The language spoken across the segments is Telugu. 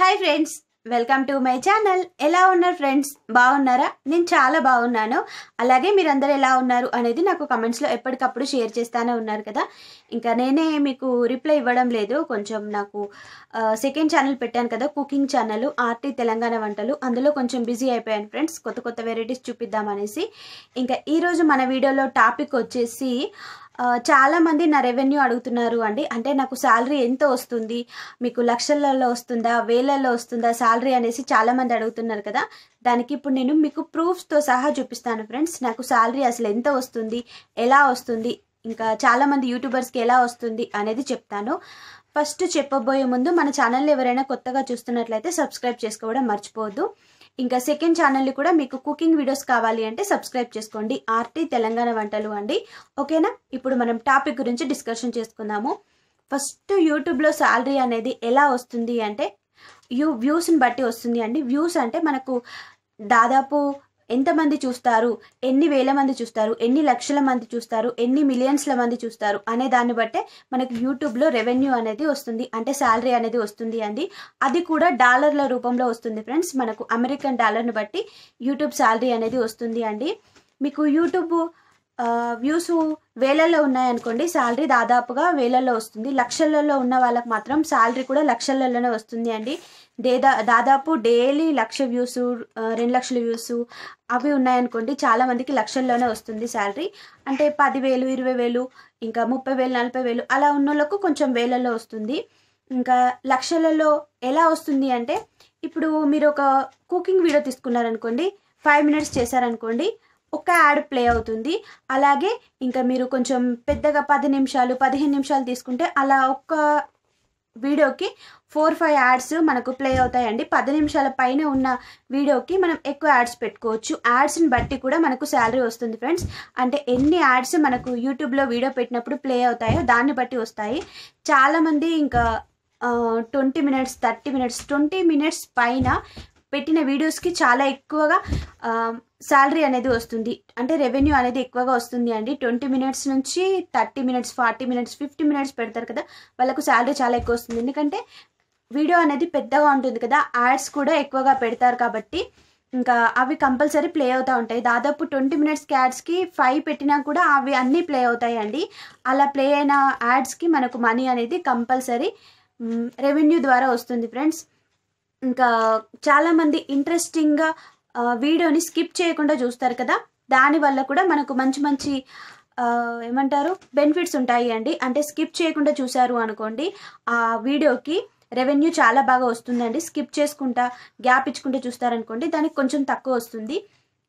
hi friends welcome to my channel ఎలా ఉన్నారు ఫ్రెండ్స్ బాగున్నారా నేను చాలా బాగున్నాను అలాగే మీరందరూ ఎలా ఉన్నారు అనేది నాకు కమెంట్స్లో ఎప్పటికప్పుడు షేర్ చేస్తానే ఉన్నారు కదా ఇంకా నేనే మీకు రిప్లై ఇవ్వడం లేదు కొంచెం నాకు సెకండ్ ఛానల్ పెట్టాను కదా కుకింగ్ ఛానల్ ఆర్టీ తెలంగాణ వంటలు అందులో కొంచెం బిజీ అయిపోయాను ఫ్రెండ్స్ కొత్త కొత్త వెరైటీస్ చూపిద్దామనేసి ఇంకా ఈరోజు మన వీడియోలో టాపిక్ వచ్చేసి చాలామంది నా రెవెన్యూ అడుగుతున్నారు అండి అంటే నాకు శాలరీ ఎంత వస్తుంది మీకు లక్షలలో వస్తుందా వేలల్లో వస్తుందా శాలరీ అనేసి చాలామంది అడుగుతున్నారు కదా దానికి ఇప్పుడు నేను మీకు ప్రూఫ్స్తో సహా చూపిస్తాను ఫ్రెండ్స్ నాకు శాలరీ అసలు ఎంత వస్తుంది ఎలా వస్తుంది ఇంకా చాలామంది యూట్యూబర్స్కి ఎలా వస్తుంది అనేది చెప్తాను ఫస్ట్ చెప్పబోయే ముందు మన ఛానల్ ఎవరైనా కొత్తగా చూస్తున్నట్లయితే సబ్స్క్రైబ్ చేసుకోవడం మర్చిపోవద్దు ఇంకా సెకండ్ ఛానల్ని కూడా మీకు కుకింగ్ వీడియోస్ కావాలి అంటే సబ్స్క్రైబ్ చేసుకోండి ఆర్టీ తెలంగాణ వంటలు అండి ఓకేనా ఇప్పుడు మనం టాపిక్ గురించి డిస్కషన్ చేసుకుందాము ఫస్ట్ యూట్యూబ్లో శాలరీ అనేది ఎలా వస్తుంది అంటే యూ వ్యూస్ని బట్టి వస్తుంది అండి వ్యూస్ అంటే మనకు దాదాపు ఎంతమంది చూస్తారు ఎన్ని వేల మంది చూస్తారు ఎన్ని లక్షల మంది చూస్తారు ఎన్ని మిలియన్స్ల మంది చూస్తారు అనే దాన్ని బట్టే మనకు యూట్యూబ్లో రెవెన్యూ అనేది వస్తుంది అంటే శాలరీ అనేది వస్తుంది అండి అది కూడా డాలర్ల రూపంలో వస్తుంది ఫ్రెండ్స్ మనకు అమెరికన్ డాలర్ని బట్టి యూట్యూబ్ శాలరీ అనేది వస్తుంది అండి మీకు యూట్యూబ్ వ్యూస్ వేలల్లో ఉన్నాయనుకోండి శాలరీ దాదాపుగా వేలల్లో వస్తుంది లక్షలలో ఉన్న వాళ్ళకి మాత్రం శాలరీ కూడా లక్షలలోనే వస్తుంది అండి దేదా దాదాపు డైలీ లక్ష వ్యూస్ రెండు లక్షల వ్యూస్ అవి ఉన్నాయనుకోండి చాలామందికి లక్షల్లోనే వస్తుంది శాలరీ అంటే పదివేలు ఇరవై వేలు ఇంకా ముప్పై వేలు నలభై వేలు అలా ఉన్న వాళ్ళకు కొంచెం వేలల్లో వస్తుంది ఇంకా లక్షలలో ఎలా వస్తుంది అంటే ఇప్పుడు మీరు ఒక కుకింగ్ వీడియో తీసుకున్నారనుకోండి ఫైవ్ మినిట్స్ చేశారనుకోండి ఒక యాడ్ ప్లే అవుతుంది అలాగే ఇంకా మీరు కొంచెం పెద్దగా పది నిమిషాలు పదిహేను నిమిషాలు తీసుకుంటే అలా ఒక్క వీడియోకి ఫోర్ ఫైవ్ యాడ్స్ మనకు ప్లే అవుతాయండి పది నిమిషాల పైన ఉన్న వీడియోకి మనం ఎక్కువ యాడ్స్ పెట్టుకోవచ్చు యాడ్స్ని బట్టి కూడా మనకు శాలరీ వస్తుంది ఫ్రెండ్స్ అంటే ఎన్ని యాడ్స్ మనకు యూట్యూబ్లో వీడియో పెట్టినప్పుడు ప్లే అవుతాయో దాన్ని బట్టి వస్తాయి చాలామంది ఇంకా twenty minutes thirty minutes twenty minutes పైన పెట్టిన వీడియోస్కి చాలా ఎక్కువగా శాలరీ అనేది వస్తుంది అంటే రెవెన్యూ అనేది ఎక్కువగా వస్తుంది అండి ట్వంటీ మినిట్స్ నుంచి thirty minutes forty minutes fifty minutes పెడతారు కదా వాళ్ళకు శాలరీ చాలా ఎక్కువ వస్తుంది ఎందుకంటే వీడియో అనేది పెద్దగా ఉంటుంది కదా యాడ్స్ కూడా ఎక్కువగా పెడతారు కాబట్టి ఇంకా అవి కంపల్సరీ ప్లే అవుతూ ఉంటాయి దాదాపు ట్వంటీ మినిట్స్ యాడ్స్కి ఫైవ్ పెట్టినా కూడా అవి అన్నీ ప్లే అవుతాయండి అలా ప్లే అయిన యాడ్స్కి మనకు మనీ అనేది కంపల్సరీ రెవెన్యూ ద్వారా వస్తుంది ఫ్రెండ్స్ ఇంకా చాలామంది ఇంట్రెస్టింగ్గా వీడియోని స్కిప్ చేయకుండా చూస్తారు కదా దానివల్ల కూడా మనకు మంచి మంచి ఏమంటారు బెనిఫిట్స్ ఉంటాయి అండి అంటే స్కిప్ చేయకుండా చూశారు అనుకోండి ఆ వీడియోకి రెవెన్యూ చాలా బాగా వస్తుందండి స్కిప్ చేసుకుంటా గ్యాప్ ఇచ్చుకుంటూ చూస్తారనుకోండి దానికి కొంచెం తక్కువ వస్తుంది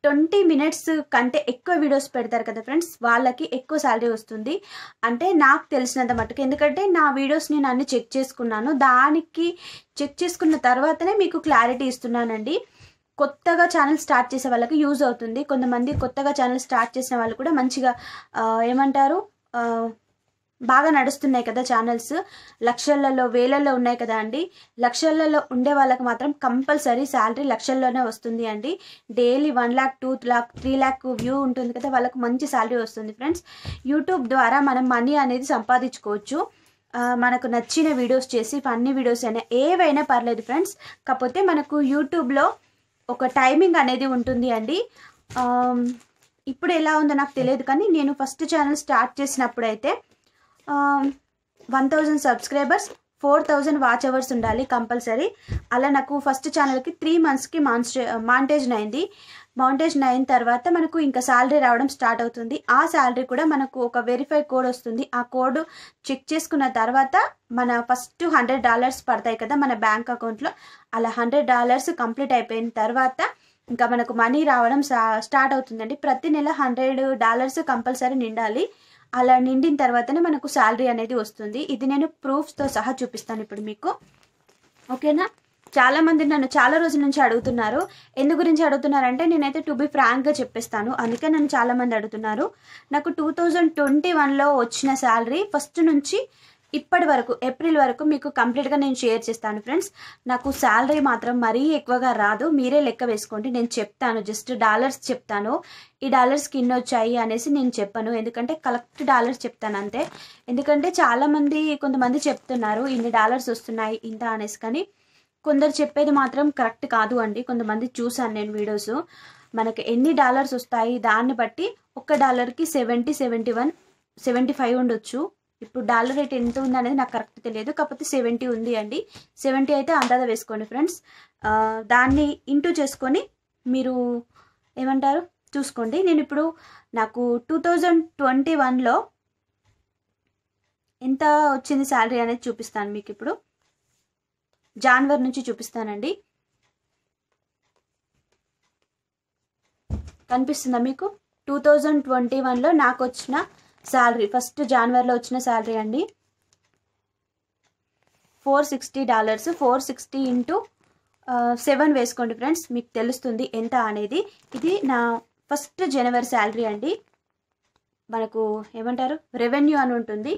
ట్వంటీ మినిట్స్ కంటే ఎక్కువ వీడియోస్ పెడతారు కదా ఫ్రెండ్స్ వాళ్ళకి ఎక్కువ శాలరీ వస్తుంది అంటే నాకు తెలిసినంత మటుకు ఎందుకంటే నా వీడియోస్ నేను అన్ని చెక్ చేసుకున్నాను దానికి చెక్ చేసుకున్న తర్వాతనే మీకు క్లారిటీ ఇస్తున్నానండి కొత్తగా ఛానల్ స్టార్ట్ చేసే వాళ్ళకి యూజ్ అవుతుంది కొంతమంది కొత్తగా ఛానల్ స్టార్ట్ చేసిన వాళ్ళు కూడా మంచిగా ఏమంటారు బాగా నడుస్తున్నాయి కదా ఛానల్స్ లక్షలలో వేలల్లో ఉన్నాయి కదా అండి లక్షలలో ఉండే వాళ్ళకి మాత్రం కంపల్సరీ శాలరీ లక్షల్లోనే వస్తుంది అండి daily one lakh two lakh three lakh view ఉంటుంది కదా వాళ్ళకు మంచి శాలరీ వస్తుంది ఫ్రెండ్స్ యూట్యూబ్ ద్వారా మనం మనీ అనేది సంపాదించుకోవచ్చు మనకు నచ్చిన వీడియోస్ చేసి ఫన్నీ వీడియోస్ అయినా ఏవైనా పర్లేదు ఫ్రెండ్స్ కాకపోతే మనకు యూట్యూబ్లో ఒక టైమింగ్ అనేది ఉంటుంది అండి ఇప్పుడు ఎలా ఉందో నాకు తెలియదు కానీ నేను ఫస్ట్ ఛానల్ స్టార్ట్ చేసినప్పుడైతే one thousand subscribers four thousand watch hours ఉండాలి కంపల్సరీ అలా నాకు ఫస్ట్ ఛానల్కి త్రీ మంత్స్కి మాన్స్టే మాంటేజ్ అయింది మౌంటేజ్న్ అయిన తర్వాత మనకు ఇంకా శాలరీ రావడం స్టార్ట్ అవుతుంది ఆ శాలరీ కూడా మనకు ఒక వెరిఫై కోడ్ వస్తుంది ఆ కోడ్ చెక్ చేసుకున్న తర్వాత మన ఫస్ట్ హండ్రెడ్ డాలర్స్ పడతాయి కదా మన బ్యాంక్ అకౌంట్లో అలా హండ్రెడ్ డాలర్స్ కంప్లీట్ అయిపోయిన తర్వాత ఇంకా మనకు మనీ రావడం స్టార్ట్ అవుతుందండి ప్రతి నెల హండ్రెడ్ డాలర్స్ కంపల్సరీ నిండాలి అలా నిండిన తర్వాతనే మనకు శాలరీ అనేది వస్తుంది ఇది నేను ప్రూఫ్స్తో సహా చూపిస్తాను ఇప్పుడు మీకు ఓకేనా చాలామంది నన్ను చాలా రోజుల నుంచి అడుగుతున్నారు ఎందు గురించి అడుగుతున్నారంటే నేనైతే టు బి ఫ్రాంక్గా చెప్పేస్తాను అందుకే నన్ను చాలామంది అడుగుతున్నారు నాకు టూ థౌజండ్ ట్వంటీ వన్లో వచ్చిన శాలరీ ఫస్ట్ నుంచి ఇప్పటి వరకు ఏప్రిల్ వరకు మీకు కంప్లీట్గా నేను షేర్ చేస్తాను ఫ్రెండ్స్ నాకు శాలరీ మాత్రం మరీ ఎక్కువగా రాదు మీరే లెక్క వేసుకోండి నేను చెప్తాను జస్ట్ డాలర్స్ చెప్తాను ఈ డాలర్స్ కిన్ని వచ్చాయి అనేసి నేను చెప్పను ఎందుకంటే కలెక్ట్ డాలర్స్ చెప్తాను అంతే ఎందుకంటే చాలామంది కొంతమంది చెప్తున్నారు ఇన్ని డాలర్స్ వస్తున్నాయి ఇంత అనేసి కానీ కొందరు చెప్పేది మాత్రం కరెక్ట్ కాదు అండి కొంతమంది చూశాను నేను వీడియోస్ మనకు ఎన్ని డాలర్స్ వస్తాయి దాన్ని బట్టి ఒక్క డాలర్కి seventy seventy one seventy five ఉండొచ్చు ఇప్పుడు డాలర్ రేట్ ఎంత ఉంది అనేది నాకు కరెక్ట్ తెలియదు కాకపోతే సెవెంటీ ఉంది అండి సెవెంటీ అయితే అందాజ వేసుకోండి ఫ్రెండ్స్ దాన్ని ఇంటూ చేసుకొని మీరు ఏమంటారు చూసుకోండి నేను ఇప్పుడు నాకు టూ థౌజండ్ ట్వంటీ వన్లో ఎంత వచ్చింది శాలరీ అనేది చూపిస్తాను మీకు ఇప్పుడు జాన్వరి నుంచి చూపిస్తానండి కనిపిస్తుందా మీకు టూ థౌజండ్ ట్వంటీ వన్లో నాకు వచ్చిన శాలరీ ఫస్ట్ జనవరిలో వచ్చిన శాలరీ అండి four sixty dollars four sixty into seven వేసుకోండి ఫ్రెండ్స్ మీకు తెలుస్తుంది ఎంత అనేది ఇది నా ఫస్ట్ జనవరి శాలరీ అండి మనకు ఏమంటారు రెవెన్యూ అని ఉంటుంది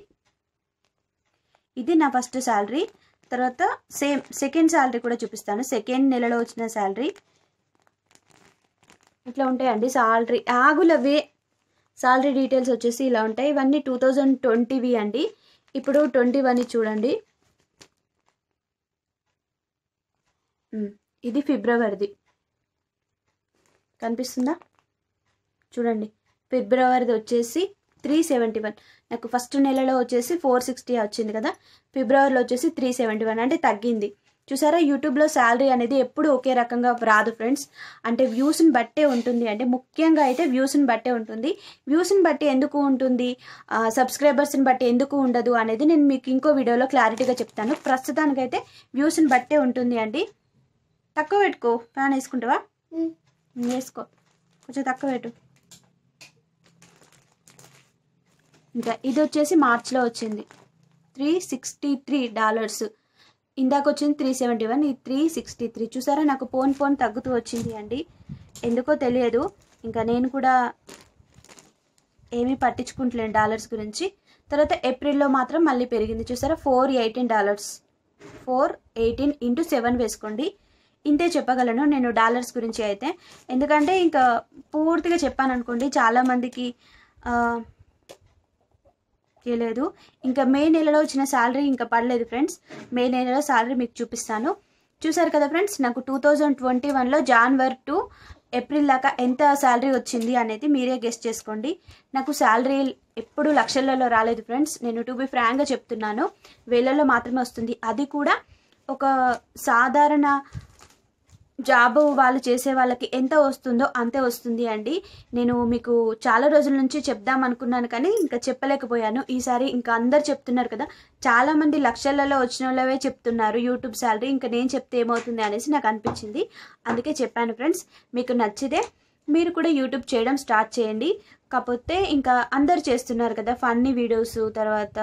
ఇది నా ఫస్ట్ శాలరీ తర్వాత సేమ్ సెకండ్ శాలరీ కూడా చూపిస్తాను సెకండ్ నెలలో వచ్చిన శాలరీ ఇట్లా ఉంటాయండి శాలరీ ఆగులవే శాలరీ డీటెయిల్స్ వచ్చేసి ఇలా ఉంటాయి ఇవన్నీ టూ థౌజండ్ ట్వంటీవి అండి ఇప్పుడు ట్వంటీ వన్ చూడండి ఇది ఫిబ్రవరిది కనిపిస్తుందా చూడండి ఫిబ్రవరిది వచ్చేసి త్రీ సెవెంటీ వన్ నాకు ఫస్ట్ నెలలో వచ్చేసి ఫోర్ సిక్స్టీ వచ్చింది కదా ఫిబ్రవరిలో వచ్చేసి త్రీ సెవెంటీ వన్ అంటే తగ్గింది చూసారా యూట్యూబ్లో శాలరీ అనేది ఎప్పుడు ఒకే రకంగా రాదు ఫ్రెండ్స్ అంటే వ్యూస్ని బట్టే ఉంటుంది అంటే ముఖ్యంగా అయితే వ్యూస్ని బట్టే ఉంటుంది వ్యూస్ని బట్టి ఎందుకు ఉంటుంది సబ్స్క్రైబర్స్ని బట్టి ఎందుకు ఉండదు అనేది నేను మీకు ఇంకో వీడియోలో క్లారిటీగా చెప్తాను ప్రస్తుతానికైతే వ్యూస్ని బట్టే ఉంటుంది అండి తక్కువ పెట్టుకో ఫ్యాన్ వేసుకుంటావా వేసుకో కొంచెం తక్కువ పెట్టు ఇంకా ఇది వచ్చేసి మార్చ్లో వచ్చింది త్రీ సిక్స్టీ త్రీ డాలర్స్ ఇందాక వచ్చింది త్రీ సెవెంటీ వన్ ఈ త్రీ సిక్స్టీ త్రీ చూసారా నాకు పోన్ పోన్ తగ్గుతూ వచ్చింది అండి ఎందుకో తెలియదు ఇంకా నేను కూడా ఏమీ పట్టించుకుంటలేను డాలర్స్ గురించి తర్వాత ఏప్రిల్లో మాత్రం మళ్ళీ పెరిగింది చూసారా four eighteen dollars four eighteen into seven వేసుకోండి ఇంతే చెప్పగలను నేను డాలర్స్ గురించి అయితే ఎందుకంటే ఇంకా పూర్తిగా చెప్పాను అనుకోండి చాలామందికి తెలియదు ఇంకా మే నెలలో వచ్చిన శాలరీ ఇంకా పడలేదు ఫ్రెండ్స్ మే నెలలో శాలరీ మీకు చూపిస్తాను చూసారు కదా ఫ్రెండ్స్ నాకు టూ థౌజండ్ ట్వంటీ వన్లో జాన్వరి టు ఏప్రిల్ దాకా ఎంత శాలరీ వచ్చింది అనేది మీరే గెస్ట్ చేసుకోండి నాకు శాలరీ ఎప్పుడు లక్షలలో రాలేదు ఫ్రెండ్స్ నేను టూ బి ఫ్రాంక్గా చెప్తున్నాను వేలల్లో మాత్రమే వస్తుంది అది కూడా ఒక సాధారణ జాబ్ వాళ్ళు చేసే వాళ్ళకి ఎంత వస్తుందో అంతే వస్తుంది అండి నేను మీకు చాలా రోజుల నుంచి చెప్దాం అనుకున్నాను కానీ ఇంకా చెప్పలేకపోయాను ఈసారి ఇంకా అందరు చెప్తున్నారు కదా చాలామంది లక్షలలో వచ్చిన వాళ్ళవే చెప్తున్నారు యూట్యూబ్ శాలరీ ఇంకా నేను చెప్తే ఏమవుతుంది అనేసి నాకు అనిపించింది అందుకే చెప్పాను ఫ్రెండ్స్ మీకు నచ్చితే మీరు కూడా యూట్యూబ్ చేయడం స్టార్ట్ చేయండి కాకపోతే ఇంకా అందరు చేస్తున్నారు కదా ఫన్నీ వీడియోస్ తర్వాత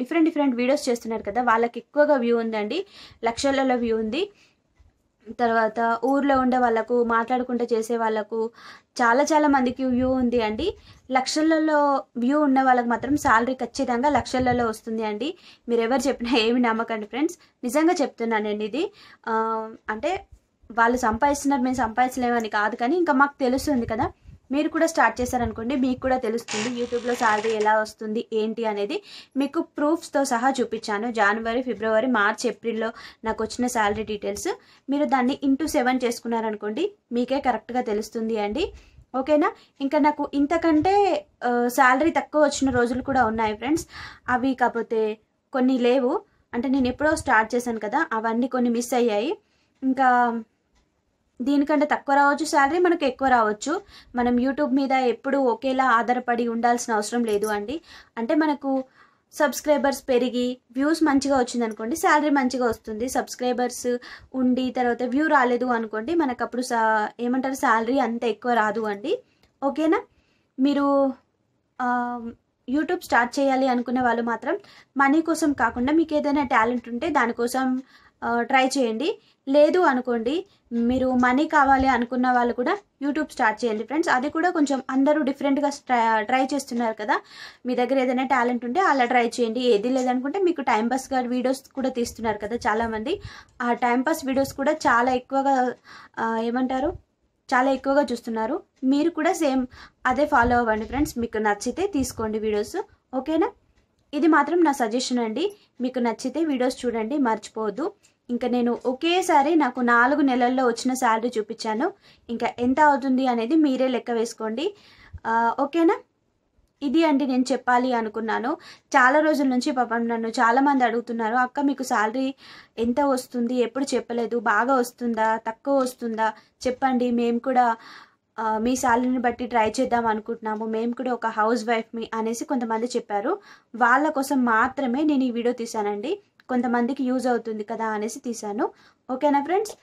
డిఫరెంట్ డిఫరెంట్ వీడియోస్ చేస్తున్నారు కదా వాళ్ళకి ఎక్కువగా వ్యూ ఉందండి లక్షలలో వ్యూ ఉంది తర్వాత ఊర్లో ఉండే వాళ్ళకు మాట్లాడుకుంటూ చేసే వాళ్ళకు చాలా చాలా మందికి వ్యూ ఉంది అండి లక్షలలో వ్యూ ఉన్న వాళ్ళకి మాత్రం శాలరీ ఖచ్చితంగా లక్షలలో వస్తుంది అండి మీరు ఎవరు చెప్పినా ఏమి నమ్మకండి ఫ్రెండ్స్ నిజంగా చెప్తున్నానండి ఇది అంటే వాళ్ళు సంపాదిస్తున్నారు మేము సంపాదించలేమని కాదు కానీ ఇంకా మాకు తెలుస్తుంది కదా మీరు కూడా స్టార్ట్ చేశారనుకోండి మీకు కూడా తెలుస్తుంది యూట్యూబ్లో శాలరీ ఎలా వస్తుంది ఏంటి అనేది మీకు ప్రూఫ్స్తో సహా చూపించాను జనవరి ఫిబ్రవరి మార్చ్ ఏప్రిల్లో నాకు వచ్చిన శాలరీ డీటెయిల్స్ మీరు దాన్ని ఇంటూ సెవెన్ చేసుకున్నారనుకోండి మీకే కరెక్ట్గా తెలుస్తుంది అండి ఓకేనా ఇంకా నాకు ఇంతకంటే శాలరీ తక్కువ వచ్చిన రోజులు కూడా ఉన్నాయి ఫ్రెండ్స్ అవి కాకపోతే కొన్ని లేవు అంటే నేను ఎప్పుడో స్టార్ట్ చేశాను కదా అవన్నీ కొన్ని మిస్ అయ్యాయి ఇంకా దీనికంటే తక్కువ రావచ్చు శాలరీ మనకు ఎక్కువ రావచ్చు మనం యూట్యూబ్ మీద ఎప్పుడు ఒకేలా ఆధారపడి ఉండాల్సిన అవసరం లేదు అండి అంటే మనకు సబ్స్క్రైబర్స్ పెరిగి వ్యూస్ మంచిగా వచ్చింది అనుకోండి శాలరీ మంచిగా వస్తుంది సబ్స్క్రైబర్స్ ఉండి తర్వాత వ్యూ రాలేదు అనుకోండి మనకు అప్పుడు సా ఏమంటారు శాలరీ అంత ఎక్కువ రాదు అండి ఓకేనా మీరు యూట్యూబ్ స్టార్ట్ చేయాలి అనుకునే వాళ్ళు మాత్రం మనీ కోసం కాకుండా మీకు ఏదైనా టాలెంట్ ఉంటే దానికోసం ట్రై చేయండి లేదు అనుకోండి మీరు మనీ కావాలి అనుకున్న వాళ్ళు కూడా యూట్యూబ్ స్టార్ట్ చేయండి ఫ్రెండ్స్ అది కూడా కొంచెం అందరూ డిఫరెంట్గా ట్రై చేస్తున్నారు కదా మీ దగ్గర ఏదైనా టాలెంట్ ఉంటే అలా ట్రై చేయండి ఏది లేదనుకుంటే మీకు టైం పాస్గా వీడియోస్ కూడా తీస్తున్నారు కదా చాలామంది ఆ టైం పాస్ వీడియోస్ కూడా చాలా ఎక్కువగా ఏమంటారు చాలా ఎక్కువగా చూస్తున్నారు మీరు కూడా సేమ్ అదే ఫాలో అవ్వండి ఫ్రెండ్స్ మీకు నచ్చితే తీసుకోండి వీడియోస్ ఓకేనా ఇది మాత్రం నా సజెషన్ అండి మీకు నచ్చితే వీడియోస్ చూడండి మర్చిపోవద్దు ఇంకా నేను ఒకేసారి నాకు నాలుగు నెలల్లో వచ్చిన శాలరీ చూపించాను ఇంకా ఎంత అవుతుంది అనేది మీరే లెక్క వేసుకోండి ఓకేనా ఇది అండి నేను చెప్పాలి అనుకున్నాను చాలా రోజుల నుంచి పాపం నన్ను చాలామంది అడుగుతున్నారు అక్క మీకు శాలరీ ఎంత వస్తుంది ఎప్పుడు చెప్పలేదు బాగా వస్తుందా తక్కువ వస్తుందా చెప్పండి మేము కూడా మీ శాలరీని బట్టి ట్రై చేద్దాం అనుకుంటున్నాము మేము కూడా ఒక హౌస్ మీ అనేసి కొంతమంది చెప్పారు వాళ్ళ కోసం మాత్రమే నేను ఈ వీడియో తీశానండి కొంతమందికి యూజ్ అవుతుంది కదా అనేసి తీశాను ఓకేనా ఫ్రెండ్స్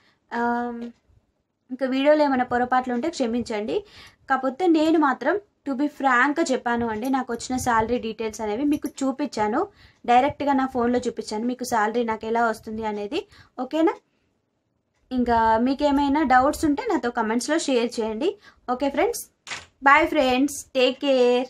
ఇంకా వీడియోలో ఏమైనా పొరపాట్లు ఉంటే క్షమించండి కాకపోతే నేను మాత్రం టు బి ఫ్రాంక్గా చెప్పాను అండి నాకు వచ్చిన శాలరీ డీటెయిల్స్ అనేవి మీకు చూపించాను డైరెక్ట్గా నా ఫోన్లో చూపించాను మీకు శాలరీ నాకు ఎలా వస్తుంది అనేది ఓకేనా ఇంకా మీకేమైనా డౌట్స్ ఉంటే నాతో కమెంట్స్లో షేర్ చేయండి okay friends bye friends take care